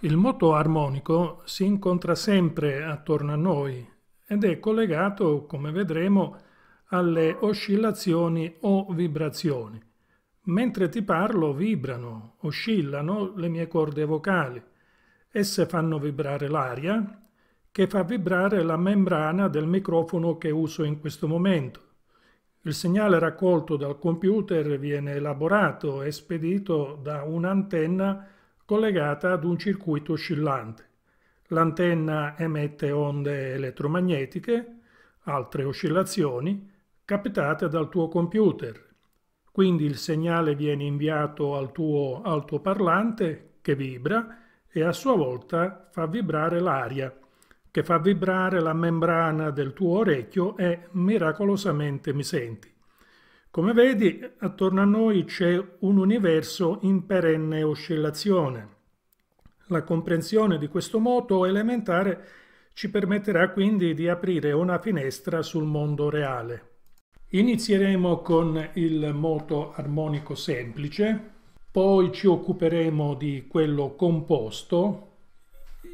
Il moto armonico si incontra sempre attorno a noi ed è collegato, come vedremo, alle oscillazioni o vibrazioni. Mentre ti parlo vibrano, oscillano le mie corde vocali. Esse fanno vibrare l'aria che fa vibrare la membrana del microfono che uso in questo momento. Il segnale raccolto dal computer viene elaborato e spedito da un'antenna collegata ad un circuito oscillante. L'antenna emette onde elettromagnetiche, altre oscillazioni, capitate dal tuo computer. Quindi il segnale viene inviato al tuo altoparlante che vibra e a sua volta fa vibrare l'aria, che fa vibrare la membrana del tuo orecchio e miracolosamente mi senti. Come vedi, attorno a noi c'è un universo in perenne oscillazione. La comprensione di questo moto elementare ci permetterà quindi di aprire una finestra sul mondo reale. Inizieremo con il moto armonico semplice, poi ci occuperemo di quello composto.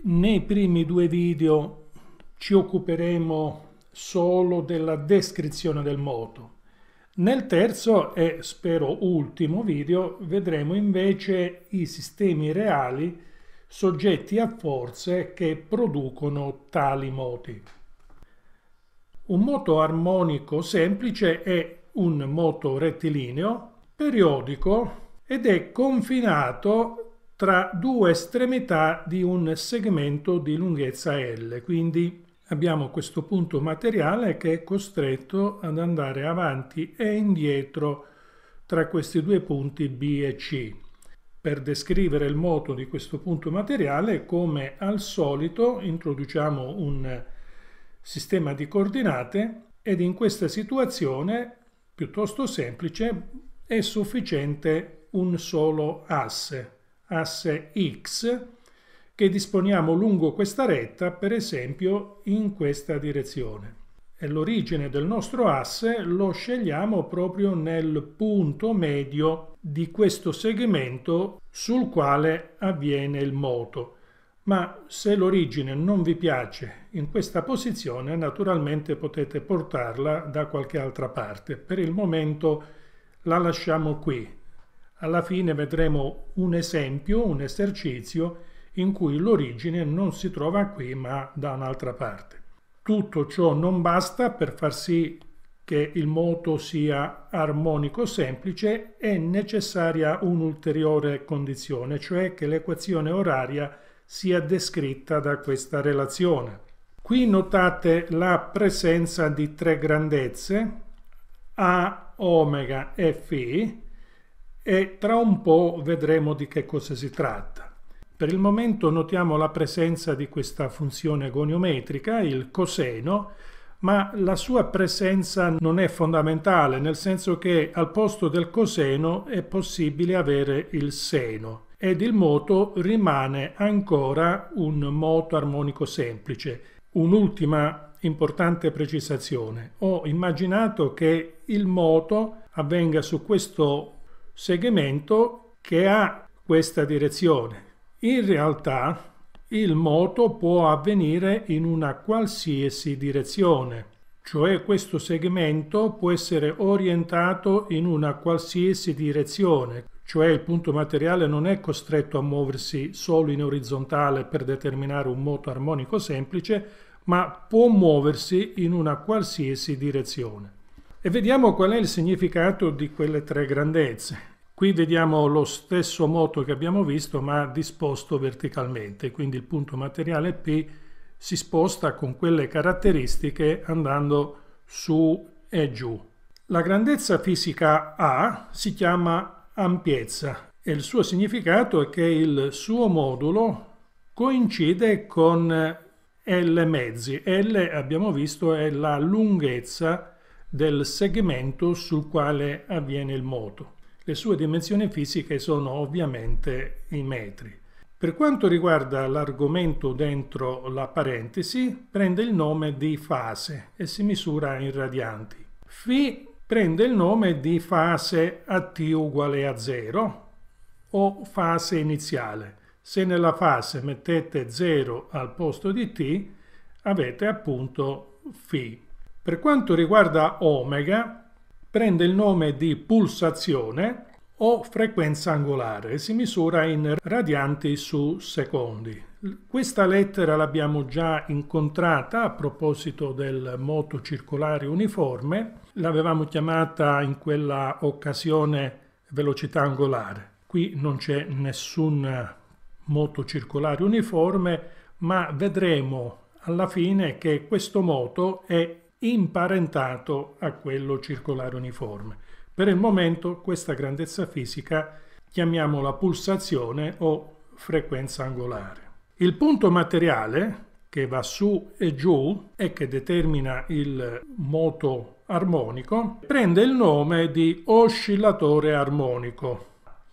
Nei primi due video ci occuperemo solo della descrizione del moto. Nel terzo e spero ultimo video vedremo invece i sistemi reali soggetti a forze che producono tali moti. Un moto armonico semplice è un moto rettilineo periodico ed è confinato tra due estremità di un segmento di lunghezza L, quindi abbiamo questo punto materiale che è costretto ad andare avanti e indietro tra questi due punti B e C per descrivere il moto di questo punto materiale, come al solito introduciamo un sistema di coordinate ed in questa situazione, piuttosto semplice, è sufficiente un solo asse, asse x, che disponiamo lungo questa retta, per esempio in questa direzione. E l'origine del nostro asse lo scegliamo proprio nel punto medio di questo segmento sul quale avviene il moto. Ma se l'origine non vi piace in questa posizione, naturalmente potete portarla da qualche altra parte. Per il momento la lasciamo qui. Alla fine vedremo un esempio, un esercizio, in cui l'origine non si trova qui ma da un'altra parte. Tutto ciò non basta per far sì che il moto sia armonico semplice, è necessaria un'ulteriore condizione, cioè che l'equazione oraria sia descritta da questa relazione. Qui notate la presenza di tre grandezze, A, omega e φ, e tra un po' vedremo di che cosa si tratta. Per il momento notiamo la presenza di questa funzione goniometrica, il coseno, ma la sua presenza non è fondamentale, nel senso che al posto del coseno è possibile avere il seno ed il moto rimane ancora un moto armonico semplice. Un'ultima importante precisazione. Ho immaginato che il moto avvenga su questo segmento che ha questa direzione, in realtà il moto può avvenire in una qualsiasi direzione, cioè questo segmento può essere orientato in una qualsiasi direzione, cioè il punto materiale non è costretto a muoversi solo in orizzontale per determinare un moto armonico semplice, ma può muoversi in una qualsiasi direzione. E vediamo qual è il significato di quelle tre grandezze. Qui vediamo lo stesso moto che abbiamo visto ma disposto verticalmente, quindi il punto materiale P si sposta con quelle caratteristiche andando su e giù. La grandezza fisica A si chiama ampiezza e il suo significato è che il suo modulo coincide con L mezzi. L abbiamo visto è la lunghezza del segmento sul quale avviene il moto. Le sue dimensioni fisiche sono ovviamente i metri. Per quanto riguarda l'argomento dentro la parentesi, prende il nome di fase e si misura in radianti. Φ prende il nome di fase a t uguale a 0 o fase iniziale. Se nella fase mettete 0 al posto di t, avete appunto Φ. Per quanto riguarda omega, prende il nome di pulsazione o frequenza angolare, e si misura in radianti su secondi. Questa lettera l'abbiamo già incontrata a proposito del moto circolare uniforme, l'avevamo chiamata in quella occasione velocità angolare. Qui non c'è nessun moto circolare uniforme, ma vedremo alla fine che questo moto è imparentato a quello circolare uniforme. Per il momento questa grandezza fisica chiamiamola pulsazione o frequenza angolare. Il punto materiale che va su e giù e che determina il moto armonico prende il nome di oscillatore armonico.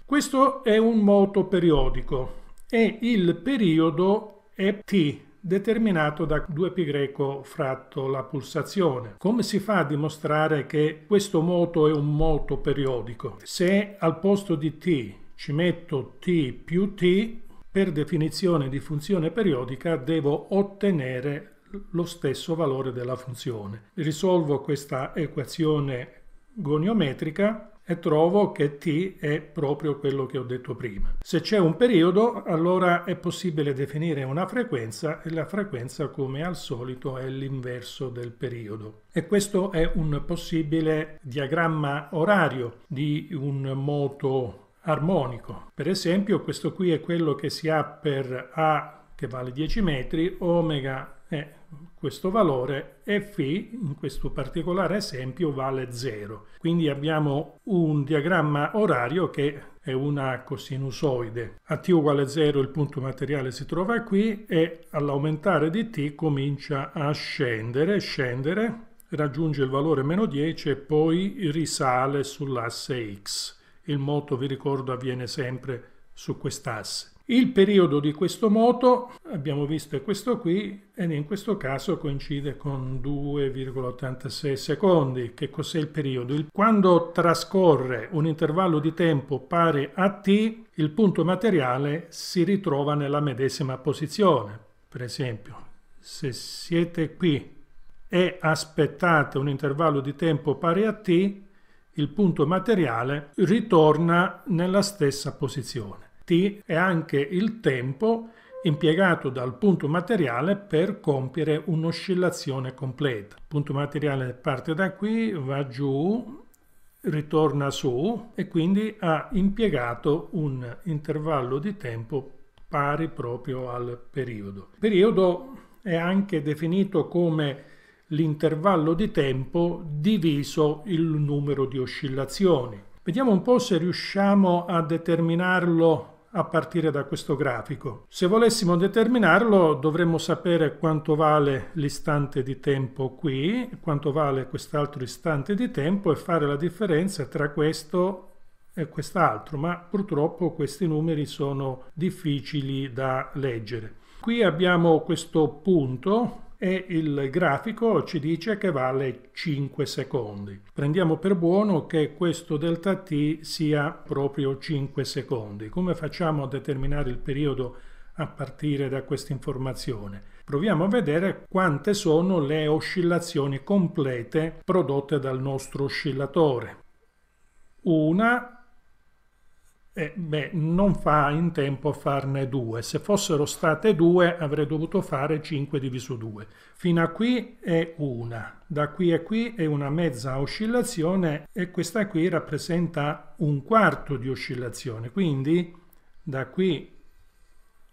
Questo è un moto periodico e il periodo è T, determinato da 2π fratto la pulsazione. Come si fa a dimostrare che questo moto è un moto periodico? Se al posto di t ci metto t più t, per definizione di funzione periodica devo ottenere lo stesso valore della funzione. Risolvo questa equazione goniometrica e trovo che T è proprio quello che ho detto prima. Se c'è un periodo allora è possibile definire una frequenza e la frequenza come al solito è l'inverso del periodo. E questo è un possibile diagramma orario di un moto armonico. Per esempio questo qui è quello che si ha per A che vale 10 metri, omega è questo valore e φ in questo particolare esempio vale 0. Quindi abbiamo un diagramma orario che è una cosinusoide. A t uguale 0 il punto materiale si trova qui e all'aumentare di t comincia a scendere, scendere, raggiunge il valore meno 10 e poi risale sull'asse x. Il moto, vi ricordo, avviene sempre su quest'asse. Il periodo di questo moto, abbiamo visto, è questo qui, ed in questo caso coincide con 2,86 secondi. Che cos'è il periodo? Quando trascorre un intervallo di tempo pari a t, il punto materiale si ritrova nella medesima posizione. Per esempio, se siete qui e aspettate un intervallo di tempo pari a t, il punto materiale ritorna nella stessa posizione t è anche il tempo impiegato dal punto materiale per compiere un'oscillazione completa. Il punto materiale parte da qui, va giù, ritorna su e quindi ha impiegato un intervallo di tempo pari proprio al periodo. Il periodo è anche definito come l'intervallo di tempo diviso il numero di oscillazioni. Vediamo un po' se riusciamo a determinarlo a partire da questo grafico. Se volessimo determinarlo dovremmo sapere quanto vale l'istante di tempo qui, quanto vale quest'altro istante di tempo e fare la differenza tra questo e quest'altro, ma purtroppo questi numeri sono difficili da leggere. Qui abbiamo questo punto e il grafico ci dice che vale 5 secondi. Prendiamo per buono che questo delta t sia proprio 5 secondi. Come facciamo a determinare il periodo a partire da questa informazione? Proviamo a vedere quante sono le oscillazioni complete prodotte dal nostro oscillatore. Una eh, beh, non fa in tempo a farne due. Se fossero state due avrei dovuto fare 5 diviso 2. Fino a qui è una, da qui a qui è una mezza oscillazione e questa qui rappresenta un quarto di oscillazione. Quindi da qui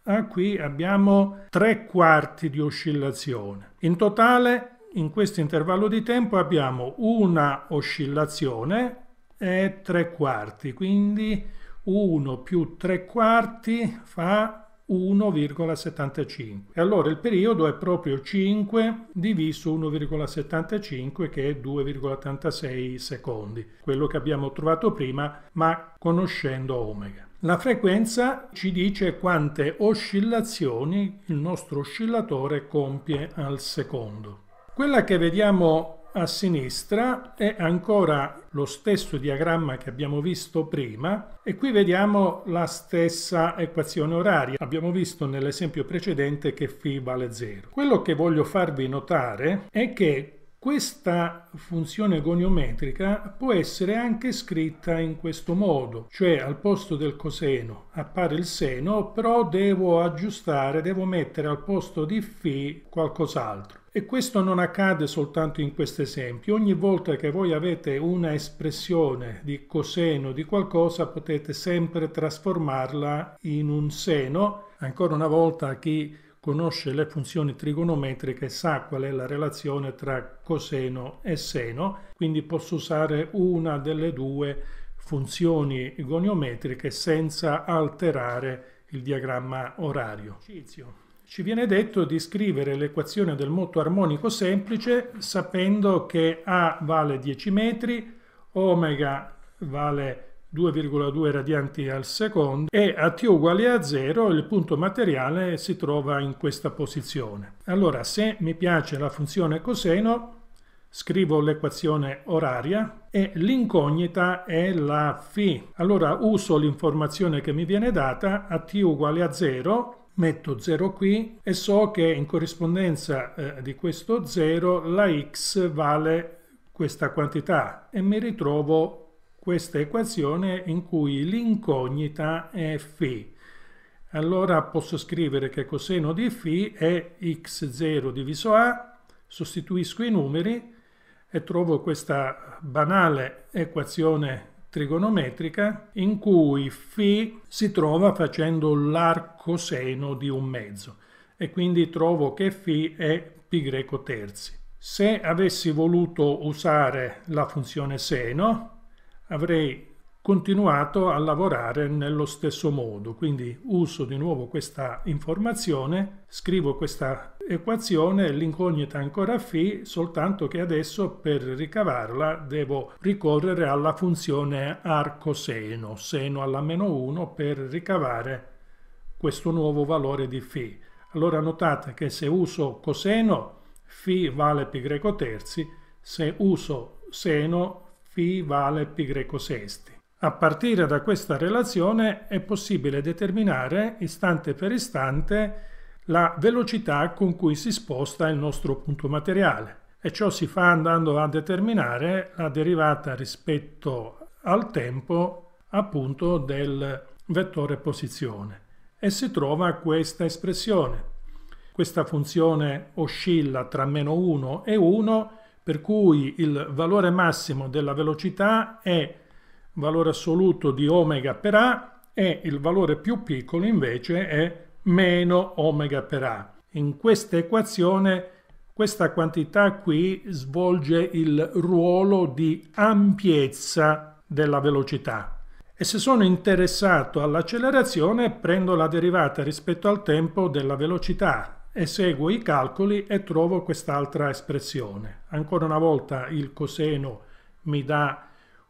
a qui abbiamo tre quarti di oscillazione. In totale in questo intervallo di tempo abbiamo una oscillazione e tre quarti, quindi 1 più 3 quarti fa 1,75. E allora il periodo è proprio 5 diviso 1,75 che è 2,86 secondi, quello che abbiamo trovato prima ma conoscendo omega. La frequenza ci dice quante oscillazioni il nostro oscillatore compie al secondo. Quella che vediamo a sinistra è ancora lo stesso diagramma che abbiamo visto prima e qui vediamo la stessa equazione oraria. Abbiamo visto nell'esempio precedente che φ vale 0. Quello che voglio farvi notare è che questa funzione goniometrica può essere anche scritta in questo modo, cioè al posto del coseno appare il seno, però devo aggiustare, devo mettere al posto di φ qualcos'altro. E questo non accade soltanto in questo esempio. Ogni volta che voi avete una espressione di coseno di qualcosa potete sempre trasformarla in un seno. Ancora una volta chi conosce le funzioni trigonometriche sa qual è la relazione tra coseno e seno, quindi posso usare una delle due funzioni goniometriche senza alterare il diagramma orario ci viene detto di scrivere l'equazione del moto armonico semplice sapendo che A vale 10 metri, omega vale 2,2 radianti al secondo e a t uguale a 0 il punto materiale si trova in questa posizione. Allora se mi piace la funzione coseno scrivo l'equazione oraria e l'incognita è la φ. Allora uso l'informazione che mi viene data a t uguale a 0 metto 0 qui e so che in corrispondenza eh, di questo 0 la x vale questa quantità e mi ritrovo questa equazione in cui l'incognita è φ. Allora posso scrivere che coseno di φ è x0 diviso a, sostituisco i numeri e trovo questa banale equazione trigonometrica in cui φ si trova facendo l'arcoseno di un mezzo e quindi trovo che φ è π terzi. Se avessi voluto usare la funzione seno avrei continuato a lavorare nello stesso modo. Quindi uso di nuovo questa informazione, scrivo questa equazione, l'incognita ancora φ, soltanto che adesso per ricavarla devo ricorrere alla funzione arcoseno, seno alla meno 1, per ricavare questo nuovo valore di φ. Allora notate che se uso coseno, φ vale π terzi, se uso seno, φ vale π sesti. A partire da questa relazione è possibile determinare, istante per istante, la velocità con cui si sposta il nostro punto materiale e ciò si fa andando a determinare la derivata rispetto al tempo appunto del vettore posizione e si trova questa espressione. Questa funzione oscilla tra meno 1 e 1 per cui il valore massimo della velocità è valore assoluto di omega per A e il valore più piccolo invece è meno omega per A. In questa equazione questa quantità qui svolge il ruolo di ampiezza della velocità. E se sono interessato all'accelerazione prendo la derivata rispetto al tempo della velocità eseguo i calcoli e trovo quest'altra espressione. Ancora una volta il coseno mi dà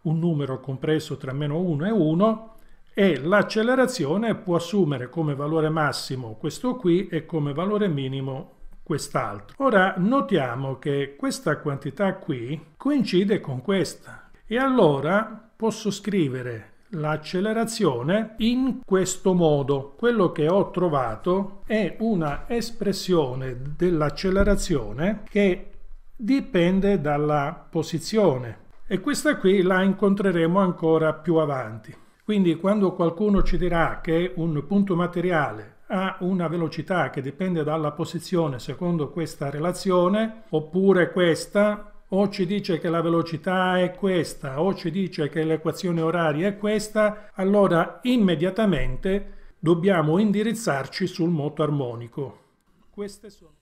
un numero compreso tra meno 1 e 1 e l'accelerazione può assumere come valore massimo questo qui e come valore minimo quest'altro. Ora notiamo che questa quantità qui coincide con questa e allora posso scrivere l'accelerazione in questo modo. Quello che ho trovato è una espressione dell'accelerazione che dipende dalla posizione e questa qui la incontreremo ancora più avanti. Quindi quando qualcuno ci dirà che un punto materiale ha una velocità che dipende dalla posizione secondo questa relazione, oppure questa, o ci dice che la velocità è questa, o ci dice che l'equazione oraria è questa, allora immediatamente dobbiamo indirizzarci sul moto armonico.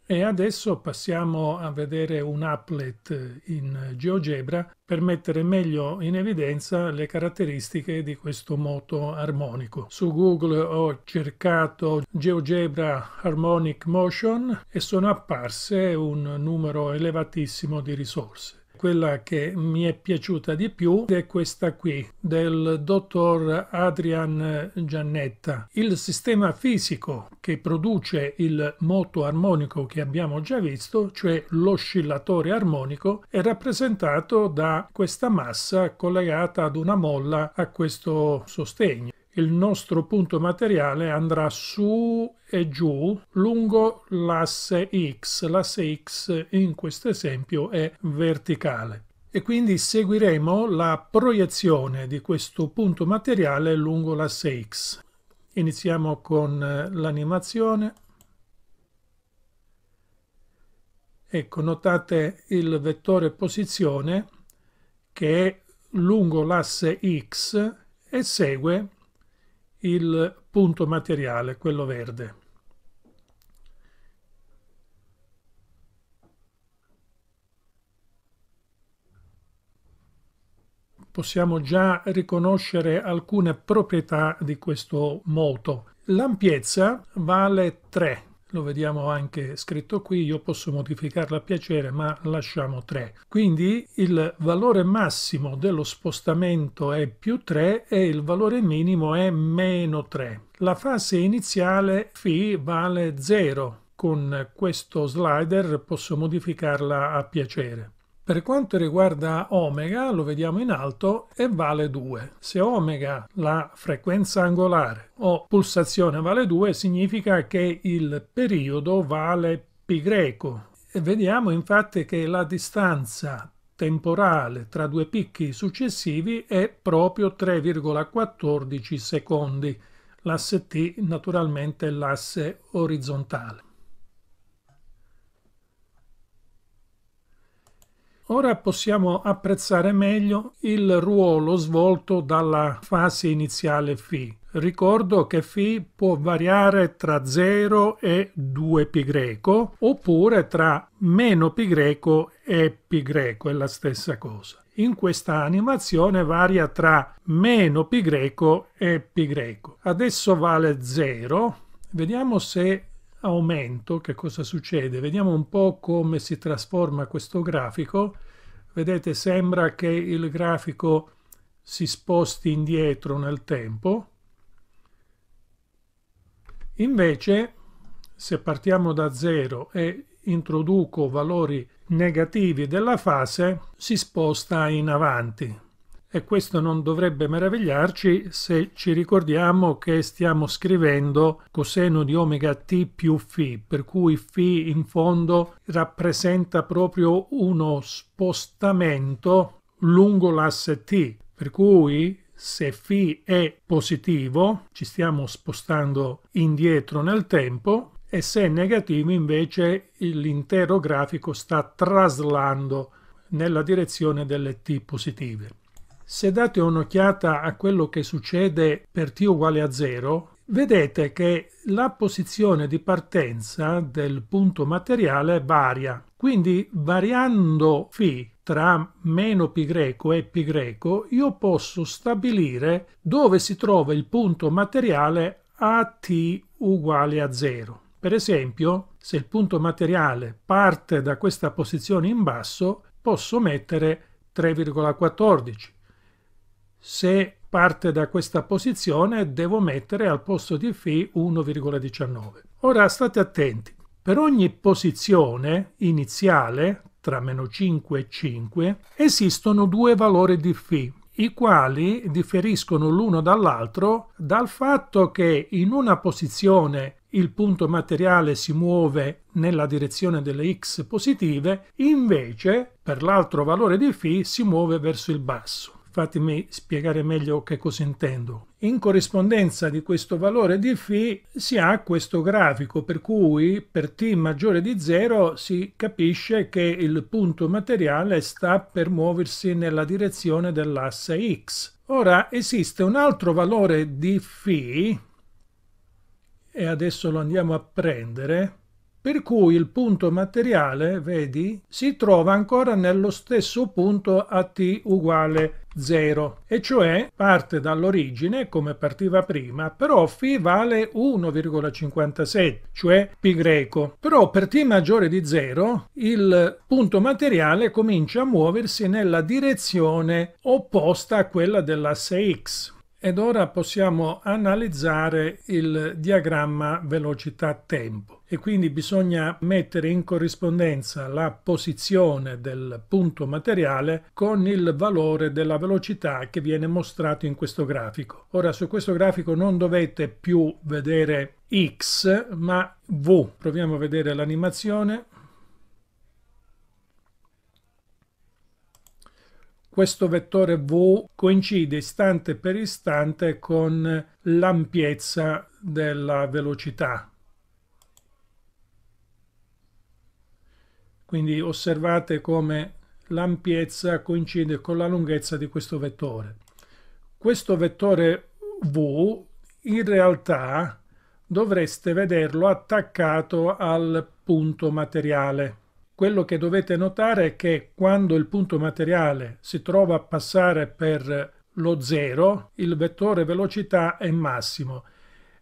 E adesso passiamo a vedere un applet in GeoGebra per mettere meglio in evidenza le caratteristiche di questo moto armonico. Su Google ho cercato GeoGebra Harmonic Motion e sono apparse un numero elevatissimo di risorse quella che mi è piaciuta di più è questa qui del dottor Adrian Giannetta. Il sistema fisico che produce il moto armonico che abbiamo già visto, cioè l'oscillatore armonico, è rappresentato da questa massa collegata ad una molla a questo sostegno il nostro punto materiale andrà su e giù lungo l'asse X. L'asse X in questo esempio è verticale e quindi seguiremo la proiezione di questo punto materiale lungo l'asse X. Iniziamo con eh, l'animazione. Ecco, notate il vettore posizione che è lungo l'asse X e segue il punto materiale, quello verde. Possiamo già riconoscere alcune proprietà di questo moto. L'ampiezza vale 3, lo vediamo anche scritto qui, io posso modificarla a piacere ma lasciamo 3. Quindi il valore massimo dello spostamento è più 3 e il valore minimo è meno 3. La fase iniziale φ vale 0, con questo slider posso modificarla a piacere. Per quanto riguarda omega, lo vediamo in alto, e vale 2. Se omega, la frequenza angolare o pulsazione vale 2, significa che il periodo vale pi greco. E vediamo infatti che la distanza temporale tra due picchi successivi è proprio 3,14 secondi. L'asse t naturalmente è l'asse orizzontale. Ora possiamo apprezzare meglio il ruolo svolto dalla fase iniziale Φ. Ricordo che Φ può variare tra 0 e 2π oppure tra meno π e π è la stessa cosa. In questa animazione varia tra meno π e π. Adesso vale 0. Vediamo se aumento che cosa succede. Vediamo un po' come si trasforma questo grafico Vedete, sembra che il grafico si sposti indietro nel tempo. Invece, se partiamo da zero e introduco valori negativi della fase, si sposta in avanti e questo non dovrebbe meravigliarci se ci ricordiamo che stiamo scrivendo coseno di omega t più φ, per cui φ in fondo rappresenta proprio uno spostamento lungo l'asse t, per cui se φ è positivo ci stiamo spostando indietro nel tempo e se è negativo invece l'intero grafico sta traslando nella direzione delle t positive. Se date un'occhiata a quello che succede per t uguale a 0, vedete che la posizione di partenza del punto materiale varia. Quindi variando φ tra meno π greco e π greco, io posso stabilire dove si trova il punto materiale a t uguale a 0. Per esempio, se il punto materiale parte da questa posizione in basso, posso mettere 3,14 se parte da questa posizione devo mettere al posto di φ 1,19. Ora state attenti. Per ogni posizione iniziale, tra meno 5 e 5, esistono due valori di φ, i quali differiscono l'uno dall'altro dal fatto che in una posizione il punto materiale si muove nella direzione delle x positive, invece per l'altro valore di φ si muove verso il basso fatemi spiegare meglio che cosa intendo. In corrispondenza di questo valore di φ si ha questo grafico per cui per t maggiore di 0 si capisce che il punto materiale sta per muoversi nella direzione dell'asse x. Ora esiste un altro valore di φ e adesso lo andiamo a prendere per cui il punto materiale, vedi, si trova ancora nello stesso punto a t uguale 0, e cioè parte dall'origine come partiva prima, però φ vale 1,57, cioè π greco. Però per t maggiore di 0 il punto materiale comincia a muoversi nella direzione opposta a quella dell'asse x. Ed ora possiamo analizzare il diagramma velocità-tempo e quindi bisogna mettere in corrispondenza la posizione del punto materiale con il valore della velocità che viene mostrato in questo grafico. Ora su questo grafico non dovete più vedere x ma v. Proviamo a vedere l'animazione. questo vettore v coincide istante per istante con l'ampiezza della velocità. Quindi osservate come l'ampiezza coincide con la lunghezza di questo vettore. Questo vettore v in realtà dovreste vederlo attaccato al punto materiale quello che dovete notare è che quando il punto materiale si trova a passare per lo zero, il vettore velocità è massimo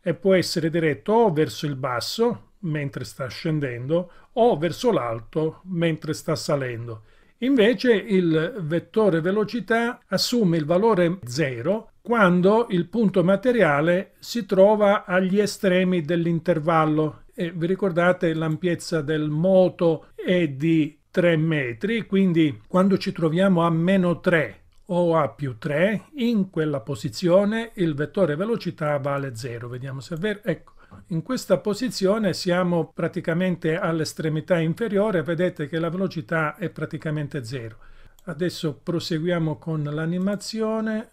e può essere diretto o verso il basso, mentre sta scendendo, o verso l'alto, mentre sta salendo. Invece il vettore velocità assume il valore zero quando il punto materiale si trova agli estremi dell'intervallo. E vi ricordate l'ampiezza del moto è di 3 metri, quindi quando ci troviamo a meno 3 o a più 3, in quella posizione il vettore velocità vale 0. Vediamo se è vero. Ecco, in questa posizione siamo praticamente all'estremità inferiore, vedete che la velocità è praticamente 0. Adesso proseguiamo con l'animazione.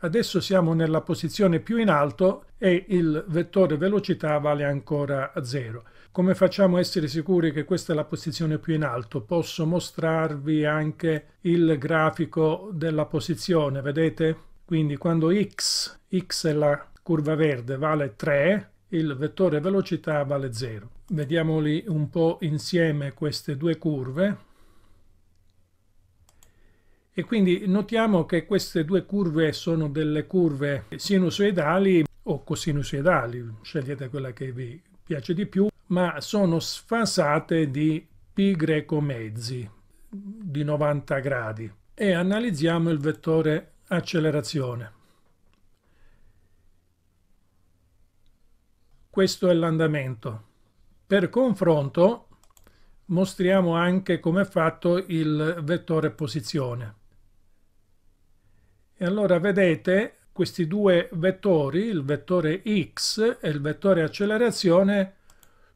Adesso siamo nella posizione più in alto e il vettore velocità vale ancora 0. Come facciamo a essere sicuri che questa è la posizione più in alto? Posso mostrarvi anche il grafico della posizione, vedete? Quindi quando x, x è la curva verde, vale 3, il vettore velocità vale 0. Vediamoli un po' insieme queste due curve. E quindi notiamo che queste due curve sono delle curve sinusoidali o cosinusoidali, scegliete quella che vi piace di più, ma sono sfasate di pi greco mezzi di 90 gradi e analizziamo il vettore accelerazione. Questo è l'andamento. Per confronto mostriamo anche come è fatto il vettore posizione. E allora vedete questi due vettori, il vettore x e il vettore accelerazione,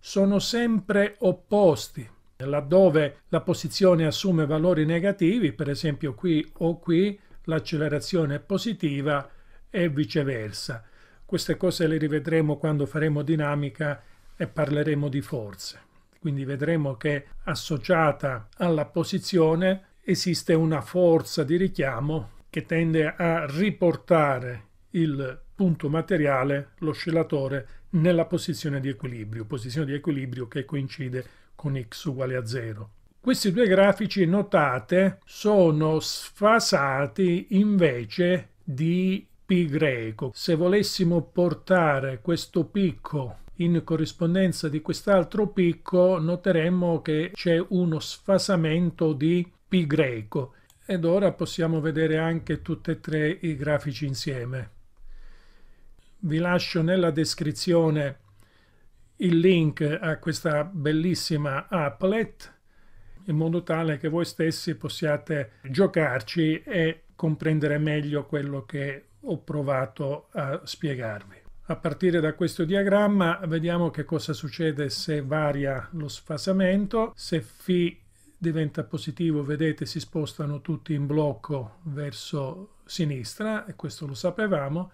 sono sempre opposti. Laddove la posizione assume valori negativi, per esempio qui o qui, l'accelerazione è positiva e viceversa. Queste cose le rivedremo quando faremo dinamica e parleremo di forze. Quindi vedremo che associata alla posizione esiste una forza di richiamo che tende a riportare il punto materiale, l'oscillatore, nella posizione di equilibrio, posizione di equilibrio che coincide con x uguale a 0. Questi due grafici, notate, sono sfasati invece di pi greco. Se volessimo portare questo picco in corrispondenza di quest'altro picco, noteremmo che c'è uno sfasamento di pi greco ed ora possiamo vedere anche tutti e tre i grafici insieme. Vi lascio nella descrizione il link a questa bellissima applet in modo tale che voi stessi possiate giocarci e comprendere meglio quello che ho provato a spiegarvi. A partire da questo diagramma vediamo che cosa succede se varia lo sfasamento, se φ diventa positivo, vedete si spostano tutti in blocco verso sinistra e questo lo sapevamo,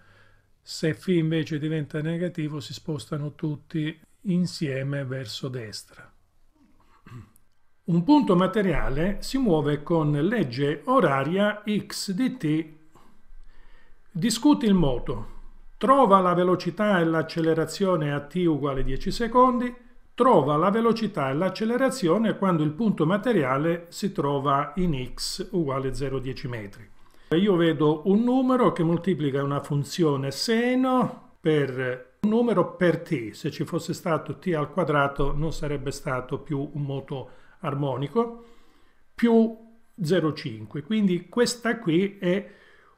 se Φ invece diventa negativo si spostano tutti insieme verso destra. Un punto materiale si muove con legge oraria x di t. Discuti il moto. Trova la velocità e l'accelerazione a t uguale 10 secondi trova la velocità e l'accelerazione quando il punto materiale si trova in x uguale 0,10 metri. Io vedo un numero che moltiplica una funzione seno per un numero per t. Se ci fosse stato t al quadrato non sarebbe stato più un moto armonico, più 0,5. Quindi questa qui è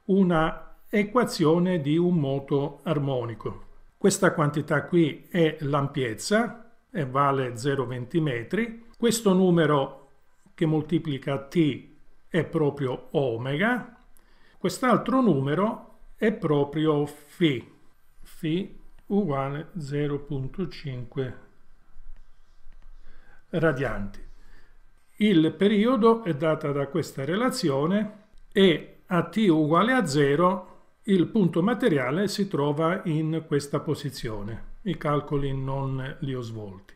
una equazione di un moto armonico. Questa quantità qui è l'ampiezza, e vale 0,20 metri. Questo numero che moltiplica t è proprio omega, quest'altro numero è proprio φ, φ uguale 0,5 radianti. Il periodo è dato da questa relazione e a t uguale a 0 il punto materiale si trova in questa posizione i calcoli non li ho svolti.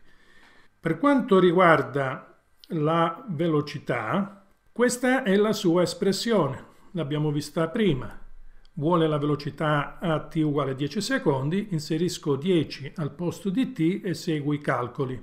Per quanto riguarda la velocità, questa è la sua espressione, l'abbiamo vista prima. Vuole la velocità a t uguale a 10 secondi, inserisco 10 al posto di t e seguo i calcoli.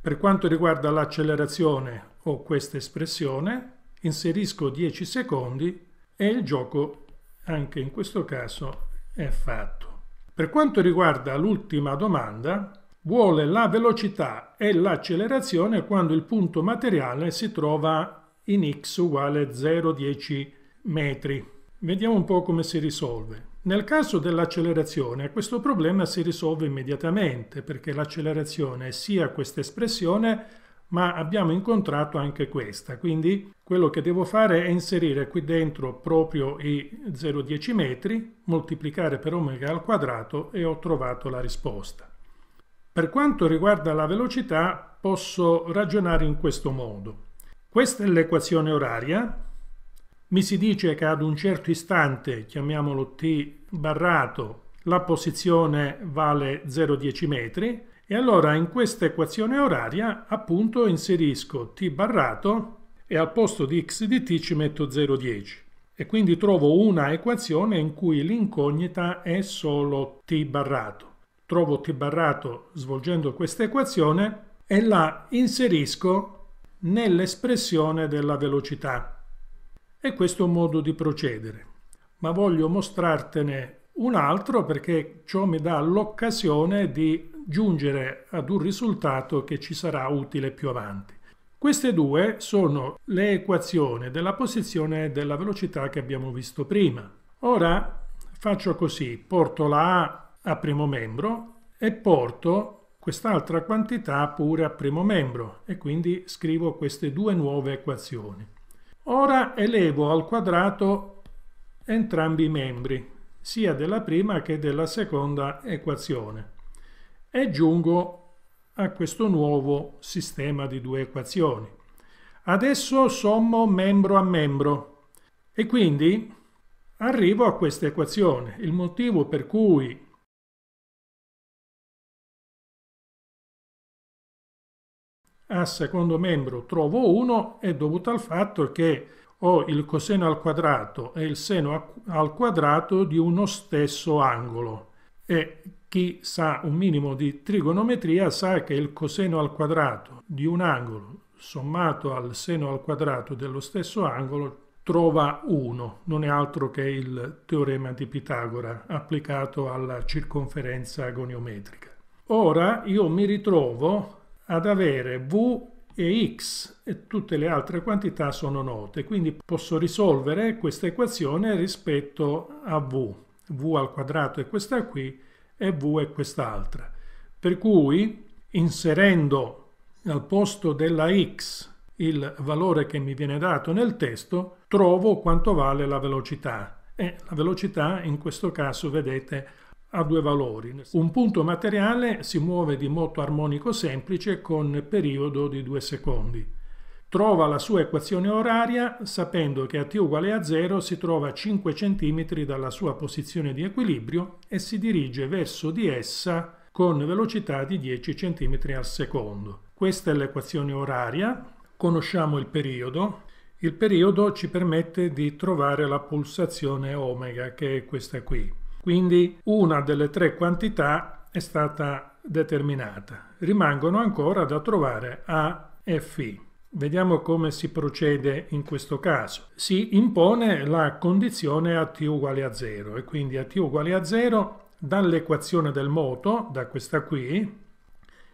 Per quanto riguarda l'accelerazione ho questa espressione, inserisco 10 secondi e il gioco anche in questo caso è fatto. Per quanto riguarda l'ultima domanda, vuole la velocità e l'accelerazione quando il punto materiale si trova in x uguale 0,10 metri. Vediamo un po' come si risolve. Nel caso dell'accelerazione questo problema si risolve immediatamente perché l'accelerazione è sia questa espressione ma abbiamo incontrato anche questa. Quindi quello che devo fare è inserire qui dentro proprio i 0,10 metri, moltiplicare per omega al quadrato e ho trovato la risposta. Per quanto riguarda la velocità posso ragionare in questo modo. Questa è l'equazione oraria. Mi si dice che ad un certo istante, chiamiamolo t barrato, la posizione vale 0,10 metri, e allora in questa equazione oraria appunto inserisco t barrato e al posto di x di t ci metto 0,10. E quindi trovo una equazione in cui l'incognita è solo t barrato. Trovo t barrato svolgendo questa equazione e la inserisco nell'espressione della velocità. E questo è un modo di procedere. Ma voglio mostrartene un altro perché ciò mi dà l'occasione di giungere ad un risultato che ci sarà utile più avanti. Queste due sono le equazioni della posizione e della velocità che abbiamo visto prima. Ora faccio così, porto la A a primo membro e porto quest'altra quantità pure a primo membro e quindi scrivo queste due nuove equazioni. Ora elevo al quadrato entrambi i membri, sia della prima che della seconda equazione e giungo a questo nuovo sistema di due equazioni. Adesso sommo membro a membro e quindi arrivo a questa equazione. Il motivo per cui a secondo membro trovo 1 è dovuto al fatto che ho il coseno al quadrato e il seno al quadrato di uno stesso angolo e chi sa un minimo di trigonometria sa che il coseno al quadrato di un angolo sommato al seno al quadrato dello stesso angolo trova 1, non è altro che il teorema di Pitagora applicato alla circonferenza goniometrica. Ora io mi ritrovo ad avere V e x e tutte le altre quantità sono note, quindi posso risolvere questa equazione rispetto a v. v al quadrato è questa qui, e V è quest'altra. Per cui inserendo al posto della x il valore che mi viene dato nel testo, trovo quanto vale la velocità. E la velocità in questo caso, vedete, ha due valori. Un punto materiale si muove di moto armonico semplice con periodo di due secondi. Trova la sua equazione oraria sapendo che a t uguale a 0 si trova 5 cm dalla sua posizione di equilibrio e si dirige verso di essa con velocità di 10 cm al secondo. Questa è l'equazione oraria, conosciamo il periodo. Il periodo ci permette di trovare la pulsazione omega, che è questa qui. Quindi una delle tre quantità è stata determinata. Rimangono ancora da trovare a F. Vediamo come si procede in questo caso. Si impone la condizione a t uguale a 0 e quindi a t uguale a 0 dall'equazione del moto, da questa qui,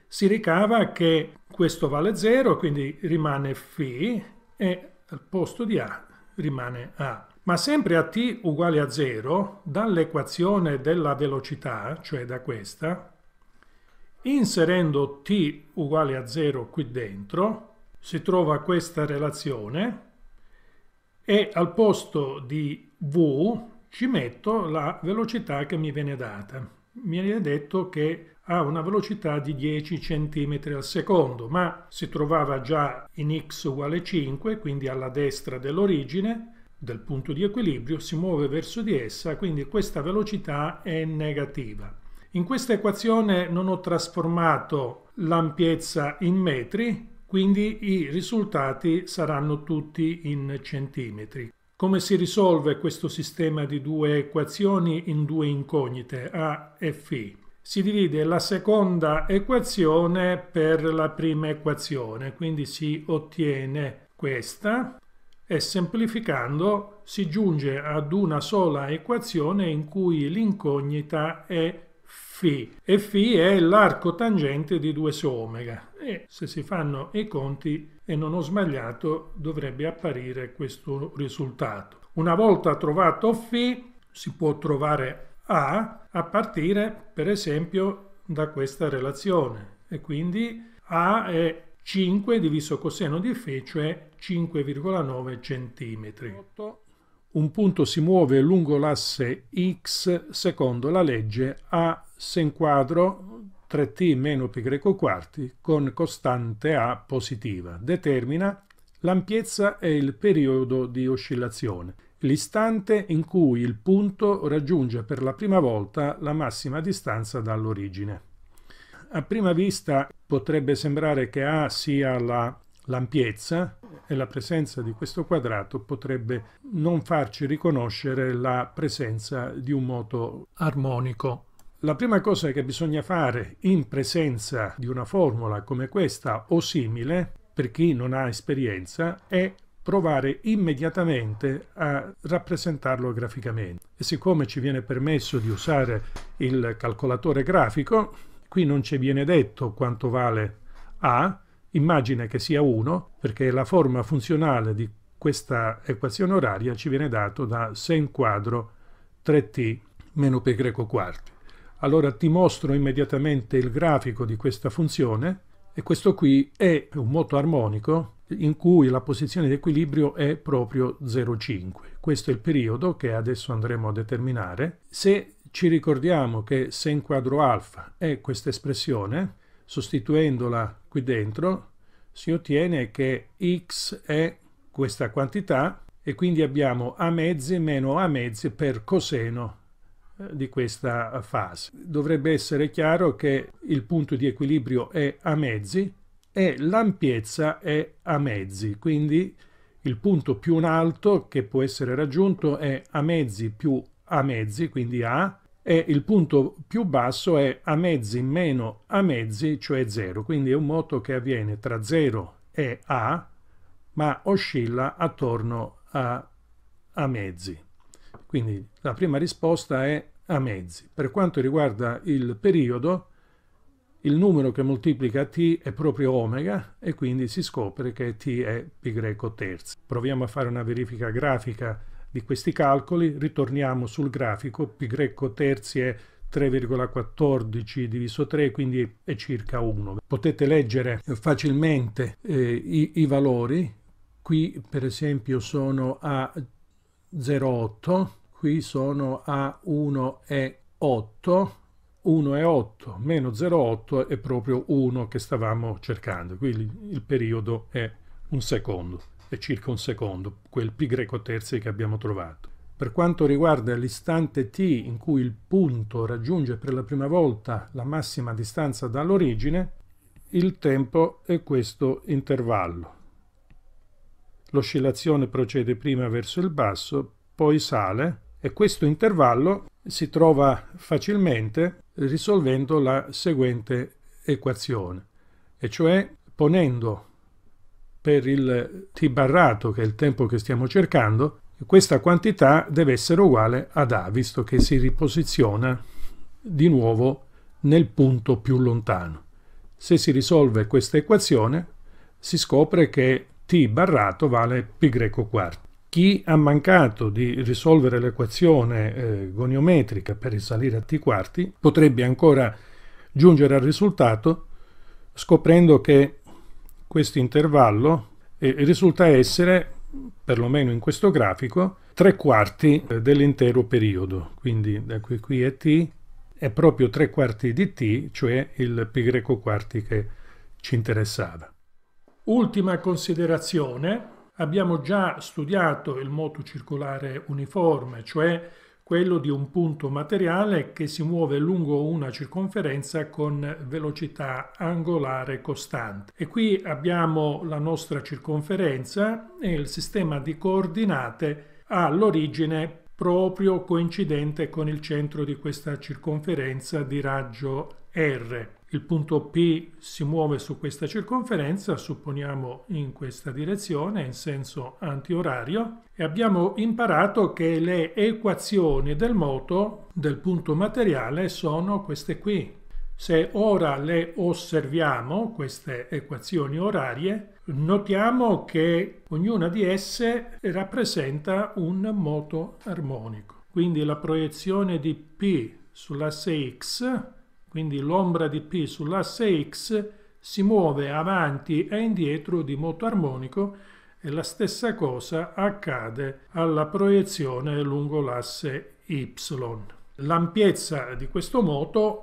si ricava che questo vale 0, quindi rimane φ e al posto di a rimane a. Ma sempre a t uguale a 0, dall'equazione della velocità, cioè da questa, inserendo t uguale a 0 qui dentro, si trova questa relazione e al posto di v ci metto la velocità che mi viene data. Mi viene detto che ha una velocità di 10 cm al secondo, ma si trovava già in x uguale 5, quindi alla destra dell'origine, del punto di equilibrio, si muove verso di essa, quindi questa velocità è negativa. In questa equazione non ho trasformato l'ampiezza in metri, quindi i risultati saranno tutti in centimetri. Come si risolve questo sistema di due equazioni in due incognite A e Φ? Si divide la seconda equazione per la prima equazione, quindi si ottiene questa e semplificando si giunge ad una sola equazione in cui l'incognita è Φ e Φ è l'arco tangente di 2 su omega e se si fanno i conti e non ho sbagliato dovrebbe apparire questo risultato. Una volta trovato Φ si può trovare A a partire per esempio da questa relazione e quindi A è 5 diviso coseno di Φ cioè 5,9 cm. Un punto si muove lungo l'asse X secondo la legge A se inquadro 3t meno π quarti con costante A positiva. Determina l'ampiezza e il periodo di oscillazione, l'istante in cui il punto raggiunge per la prima volta la massima distanza dall'origine. A prima vista potrebbe sembrare che A sia l'ampiezza la, e la presenza di questo quadrato potrebbe non farci riconoscere la presenza di un moto armonico la prima cosa che bisogna fare in presenza di una formula come questa o simile, per chi non ha esperienza, è provare immediatamente a rappresentarlo graficamente. E siccome ci viene permesso di usare il calcolatore grafico, qui non ci viene detto quanto vale A, immagina che sia 1, perché la forma funzionale di questa equazione oraria ci viene data da sen quadro 3t meno pi greco quarti allora ti mostro immediatamente il grafico di questa funzione e questo qui è un moto armonico in cui la posizione di equilibrio è proprio 0,5. Questo è il periodo che adesso andremo a determinare. Se ci ricordiamo che se in quadro alfa è questa espressione, sostituendola qui dentro, si ottiene che x è questa quantità e quindi abbiamo a mezzi meno a mezzi per coseno di questa fase. Dovrebbe essere chiaro che il punto di equilibrio è a mezzi e l'ampiezza è a mezzi, quindi il punto più in alto che può essere raggiunto è a mezzi più a mezzi, quindi A, e il punto più basso è a mezzi meno a mezzi, cioè 0. Quindi è un moto che avviene tra 0 e A, ma oscilla attorno a, a mezzi. Quindi la prima risposta è a mezzi. Per quanto riguarda il periodo, il numero che moltiplica t è proprio omega e quindi si scopre che t è π terzi. Proviamo a fare una verifica grafica di questi calcoli, ritorniamo sul grafico, π terzi è 3,14 diviso 3 quindi è circa 1. Potete leggere facilmente eh, i, i valori, qui per esempio sono a 0,8, qui sono a 1 e 8, 1 e 8 meno 0,8 è proprio 1 che stavamo cercando, quindi il periodo è un secondo, è circa un secondo, quel π greco terzi che abbiamo trovato. Per quanto riguarda l'istante t in cui il punto raggiunge per la prima volta la massima distanza dall'origine, il tempo è questo intervallo l'oscillazione procede prima verso il basso, poi sale e questo intervallo si trova facilmente risolvendo la seguente equazione, e cioè ponendo per il t barrato, che è il tempo che stiamo cercando, questa quantità deve essere uguale ad a, visto che si riposiziona di nuovo nel punto più lontano. Se si risolve questa equazione, si scopre che t barrato vale π quarto. Chi ha mancato di risolvere l'equazione eh, goniometrica per risalire a t quarti potrebbe ancora giungere al risultato scoprendo che questo intervallo eh, risulta essere, perlomeno in questo grafico, tre quarti eh, dell'intero periodo. Quindi da qui, qui è t, è proprio tre quarti di t, cioè il π quarti che ci interessava. Ultima considerazione, abbiamo già studiato il moto circolare uniforme, cioè quello di un punto materiale che si muove lungo una circonferenza con velocità angolare costante. E qui abbiamo la nostra circonferenza e il sistema di coordinate ha l'origine proprio coincidente con il centro di questa circonferenza di raggio R. Il punto P si muove su questa circonferenza, supponiamo in questa direzione, in senso antiorario, e abbiamo imparato che le equazioni del moto del punto materiale sono queste qui. Se ora le osserviamo, queste equazioni orarie, notiamo che ognuna di esse rappresenta un moto armonico. Quindi la proiezione di P sull'asse X quindi l'ombra di P sull'asse X si muove avanti e indietro di moto armonico e la stessa cosa accade alla proiezione lungo l'asse Y. L'ampiezza di questo moto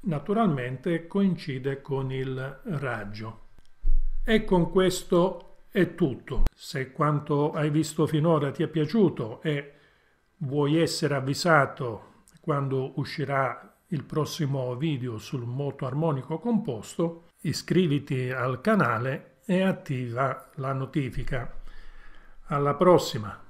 naturalmente coincide con il raggio. E con questo è tutto. Se quanto hai visto finora ti è piaciuto e vuoi essere avvisato quando uscirà il prossimo video sul moto armonico composto, iscriviti al canale e attiva la notifica. Alla prossima!